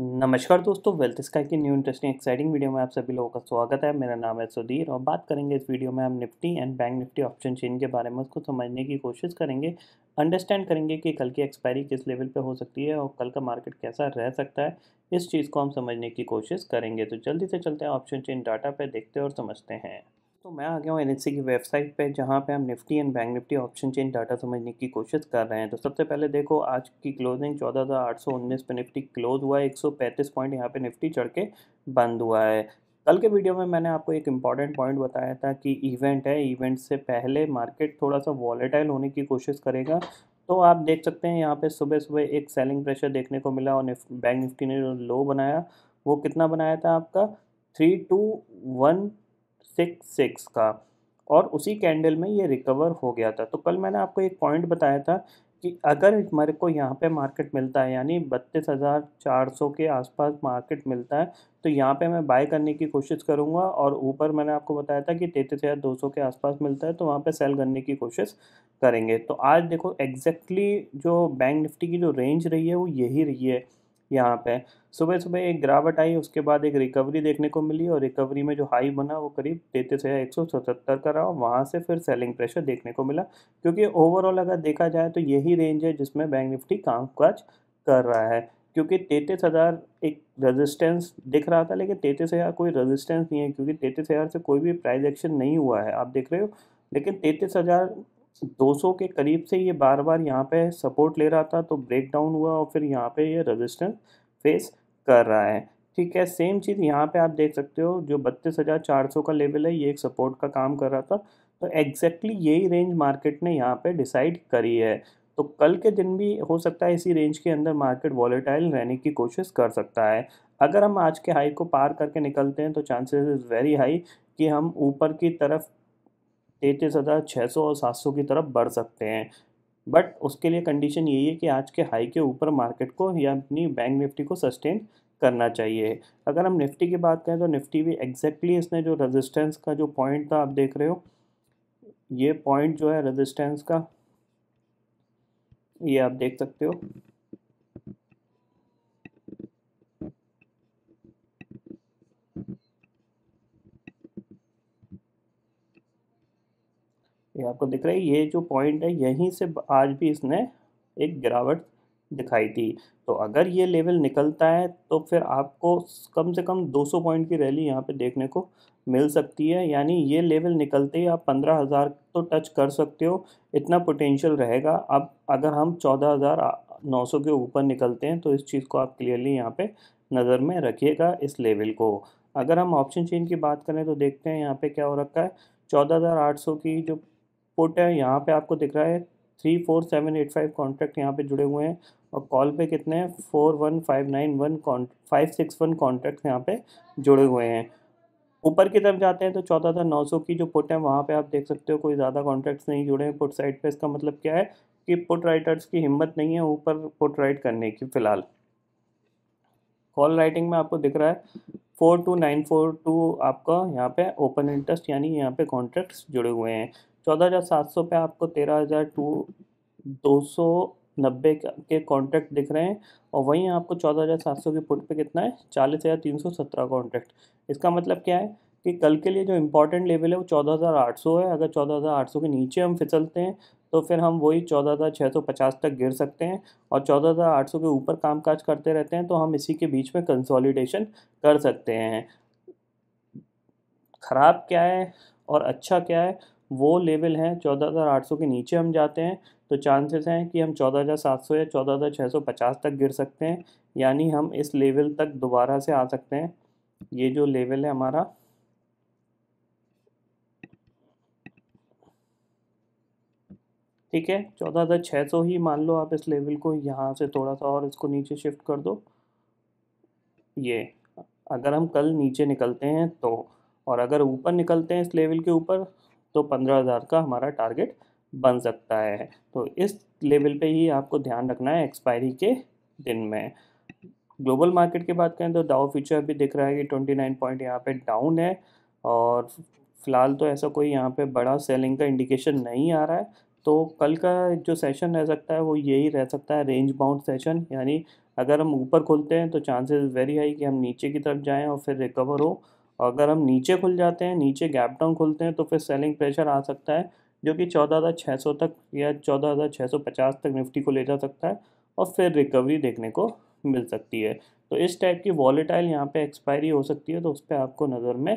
नमस्कार दोस्तों Wealth Sky की न्यू इंटरेस्टिंग एक्साइटिंग वीडियो में आप सभी लोगों का स्वागत है मेरा नाम है सुधीर और बात करेंगे इस वीडियो में हम Nifty and Bank Nifty option chain के बारे में उसको समझने की कोशिश करेंगे अंडरस्टैंड करेंगे कि कल की एक्सपायरी किस लेवल पे हो सकती है और कल का मार्केट कैसा रह सकता है इस चीज़ को हम समझने की कोशिश करेंगे तो जल्दी से चलते हैं ऑप्शन चेन डाटा पर देखते और समझते हैं तो मैं आ गया हूँ एन की वेबसाइट पे जहाँ पे हम Nifty and Bank Nifty option chain data समझने की कोशिश कर रहे हैं तो सबसे पहले देखो आज की क्लोजिंग चौदह हज़ार आठ सौ उन्नीस पे निफ्टी क्लोज हुआ है एक सौ पैंतीस पॉइंट यहाँ पे निफ्टी चढ़ के बंद हुआ है कल के वीडियो में मैंने आपको एक इम्पॉर्टेंट पॉइंट बताया था कि इवेंट है इवेंट से पहले मार्केट थोड़ा सा वॉलेटाइल होने की कोशिश करेगा तो आप देख सकते हैं यहाँ पे सुबह सुबह एक सेलिंग प्रेशर देखने को मिला और बैंक निफ्टी ने लो बनाया वो कितना बनाया था आपका three two one six six का और उसी कैंडल में ये रिकवर हो गया था तो कल मैंने आपको एक पॉइंट बताया था कि अगर मेरे को यहाँ पे मार्केट मिलता है यानी बत्तीस हज़ार चार सौ के आसपास मार्केट मिलता है तो यहाँ पे मैं बाय करने की कोशिश करूँगा और ऊपर मैंने आपको बताया था कि तैंतीस हज़ार दो सौ के आसपास मिलता है तो वहाँ पे सेल करने की कोशिश करेंगे तो आज देखो एग्जैक्टली exactly जो बैंक निफ्टी की जो रेंज रही है वो यही रही है यहाँ पे सुबह सुबह एक गिरावट आई उसके बाद एक रिकवरी देखने को मिली और रिकवरी में जो हाई बना वो करीब तैंतीस हज़ार एक सौ सतहत्तर का रहा वहाँ से फिर सेलिंग प्रेशर देखने को मिला क्योंकि ओवरऑल अगर देखा जाए तो यही रेंज है जिसमें बैंक निफ्टी कामकाज कर रहा है क्योंकि तैंतीस हज़ार एक रेजिस्टेंस दिख रहा था लेकिन तैंतीस हज़ार कोई रेजिस्टेंस नहीं है क्योंकि तैंतीस हज़ार से कोई भी प्राइस एक्शन नहीं हुआ है आप देख रहे हो लेकिन तैंतीस हज़ार 200 के करीब से ये बार बार यहाँ पे सपोर्ट ले रहा था तो ब्रेक डाउन हुआ और फिर यहाँ पे ये रेजिस्टेंस फेस कर रहा है ठीक है सेम चीज़ यहाँ पे आप देख सकते हो जो बत्तीस हज़ार चार सौ का लेवल है ये एक सपोर्ट का काम कर रहा था तो एग्जैक्टली यही रेंज मार्केट ने यहाँ पे डिसाइड करी है तो कल के दिन भी हो सकता है इसी रेंज के अंदर मार्केट वॉलेटाइल रहने की कोशिश कर सकता है अगर हम आज के हाई को पार करके निकलते हैं तो चांसेस इज़ वेरी हाई कि हम ऊपर की तरफ तैंतीस हज़ार छः सौ और सात सौ की तरफ बढ़ सकते हैं बट उसके लिए कंडीशन यही है कि आज के हाई के ऊपर मार्केट को या अपनी बैंक निफ्टी को सस्टेन करना चाहिए अगर हम निफ्टी की बात करें तो निफ्टी भी एग्जैक्टली exactly इसने जो रेजिस्टेंस का जो पॉइंट था आप देख रहे हो ये पॉइंट जो है रेजिस्टेंस का ये आप देख सकते हो ये आपको दिख रहा है ये जो पॉइंट है यहीं से आज भी इसने एक गिरावट दिखाई थी तो अगर ये लेवल निकलता है तो फिर आपको कम से कम 200 पॉइंट की रैली यहाँ पे देखने को मिल सकती है यानी ये लेवल निकलते ही आप पंद्रह हज़ार तो टच कर सकते हो इतना पोटेंशियल रहेगा अब अगर हम चौदह हज़ार नौ सौ के ऊपर निकलते हैं तो इस चीज़ को आप क्लियरली यहाँ पे नज़र में रखिएगा इस लेवल को अगर हम ऑप्शन चेन की बात करें तो देखते हैं यहाँ पे क्या हो रखा है चौदह हज़ार आठ सौ की जो पुट है यहाँ पे आपको दिख रहा है three four seven eight five contract यहाँ पे जुड़े हुए हैं और कॉल पे कितने हैं four one five nine one five six one contract यहाँ पे जुड़े हुए हैं ऊपर की तरफ जाते हैं तो चौदह हज़ार नौ सौ की जो पुट है वहाँ पे आप देख सकते हो कोई ज़्यादा कॉन्ट्रैक्ट्स नहीं जुड़े हैं पुट साइड पे इसका मतलब क्या है कि पुट राइटर्स की हिम्मत नहीं है ऊपर पुट राइट करने की फ़िलहाल कॉल राइटिंग में आपको दिख रहा है four two nine four two आपका यहाँ पे ओपन इंटरेस्ट यानी यहाँ पे कॉन्ट्रैक्ट्स जुड़े हुए हैं चौदह हज़ार सात सौ पे आपको तेरह हज़ार टू दो सौ नब्बे के कॉन्ट्रैक्ट दिख रहे हैं और वहीं आपको चौदह हज़ार सात सौ के पुट पे कितना है चालीस हज़ार तीन सौ सत्रह कॉन्ट्रैक्ट इसका मतलब क्या है कि कल के लिए जो इम्पोर्टेंट लेवल है वो चौदह हज़ार आठ सौ है अगर चौदह हज़ार आठ सौ के नीचे हम फिसलते हैं तो फिर हम वही चौदह हज़ार छः सौ पचास तक गिर सकते हैं और चौदह हज़ार आठ सौ के ऊपर कामकाज करते रहते हैं तो हम इसी के बीच में कंसोलिडेशन कर सकते हैं ख़राब क्या है और अच्छा क्या है वो लेवल हैं चौदह हज़ार आठ सौ के नीचे हम जाते हैं तो चांसेस हैं कि हम चौदह हज़ार सात सौ या चौदह हज़ार छः सौ पचास तक गिर सकते हैं यानी हम इस लेवल तक दोबारा से आ सकते हैं ये जो लेवल है हमारा ठीक है चौदह हज़ार छः सौ ही मान लो आप इस लेवल को यहाँ से थोड़ा सा और इसको नीचे शिफ्ट कर दो ये अगर हम कल नीचे निकलते हैं तो और अगर ऊपर निकलते हैं इस लेवल के ऊपर तो पंद्रह हज़ार का हमारा टारगेट बन सकता है तो इस लेवल पे ही आपको ध्यान रखना है एक्सपायरी के दिन में ग्लोबल मार्केट की बात करें तो डाउ फ्यूचर अभी दिख रहा है कि ट्वेंटी नाइन पॉइंट यहाँ पे डाउन है और फिलहाल तो ऐसा कोई यहाँ पे बड़ा सेलिंग का इंडिकेशन नहीं आ रहा है तो कल का जो सेशन रह सकता है वो यही रह सकता है रेंज बाउंड सेशन यानी अगर हम ऊपर खोलते हैं तो चांसेस वेरी हाई कि हम नीचे की तरफ जाएं और फिर रिकवर हो और अगर हम नीचे खुल जाते हैं नीचे गैप डाउन खुलते हैं तो फिर सेलिंग प्रेशर आ सकता है जो कि चौदह हज़ार छः सौ तक या चौदह हज़ार छः सौ पचास तक निफ्टी को ले जा सकता है और फिर रिकवरी देखने को मिल सकती है तो इस टाइप की वॉलेटाइल यहाँ पे एक्सपायरी हो सकती है तो उस पर आपको नज़र में